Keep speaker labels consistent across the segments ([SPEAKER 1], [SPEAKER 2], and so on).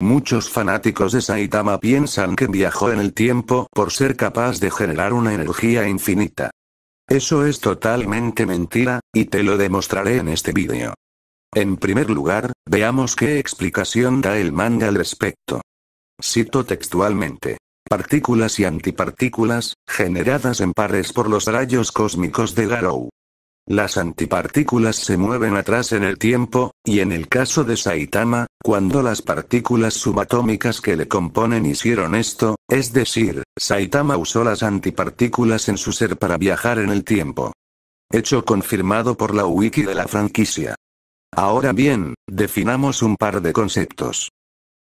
[SPEAKER 1] Muchos fanáticos de Saitama piensan que viajó en el tiempo por ser capaz de generar una energía infinita. Eso es totalmente mentira, y te lo demostraré en este vídeo. En primer lugar, veamos qué explicación da el manga al respecto. Cito textualmente. Partículas y antipartículas, generadas en pares por los rayos cósmicos de Garou. Las antipartículas se mueven atrás en el tiempo, y en el caso de Saitama, cuando las partículas subatómicas que le componen hicieron esto, es decir, Saitama usó las antipartículas en su ser para viajar en el tiempo. Hecho confirmado por la wiki de la franquicia. Ahora bien, definamos un par de conceptos.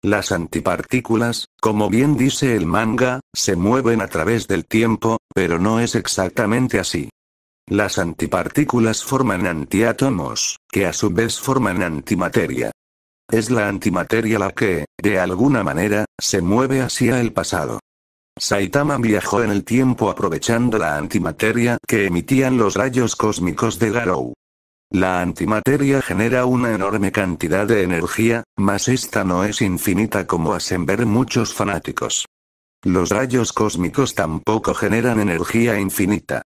[SPEAKER 1] Las antipartículas, como bien dice el manga, se mueven a través del tiempo, pero no es exactamente así. Las antipartículas forman antiátomos, que a su vez forman antimateria. Es la antimateria la que, de alguna manera, se mueve hacia el pasado. Saitama viajó en el tiempo aprovechando la antimateria que emitían los rayos cósmicos de Garou. La antimateria genera una enorme cantidad de energía, mas esta no es infinita como hacen ver muchos fanáticos. Los rayos cósmicos tampoco generan energía infinita.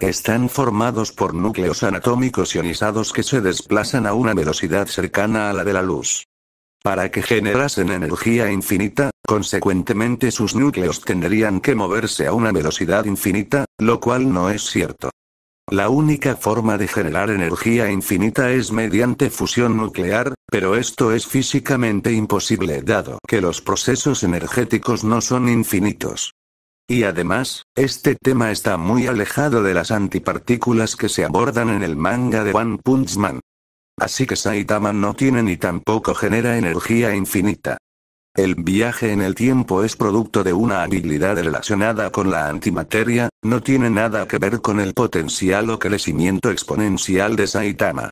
[SPEAKER 1] Están formados por núcleos anatómicos ionizados que se desplazan a una velocidad cercana a la de la luz. Para que generasen energía infinita, consecuentemente sus núcleos tendrían que moverse a una velocidad infinita, lo cual no es cierto. La única forma de generar energía infinita es mediante fusión nuclear, pero esto es físicamente imposible dado que los procesos energéticos no son infinitos. Y además, este tema está muy alejado de las antipartículas que se abordan en el manga de One Punch Man. Así que Saitama no tiene ni tampoco genera energía infinita. El viaje en el tiempo es producto de una habilidad relacionada con la antimateria, no tiene nada que ver con el potencial o crecimiento exponencial de Saitama.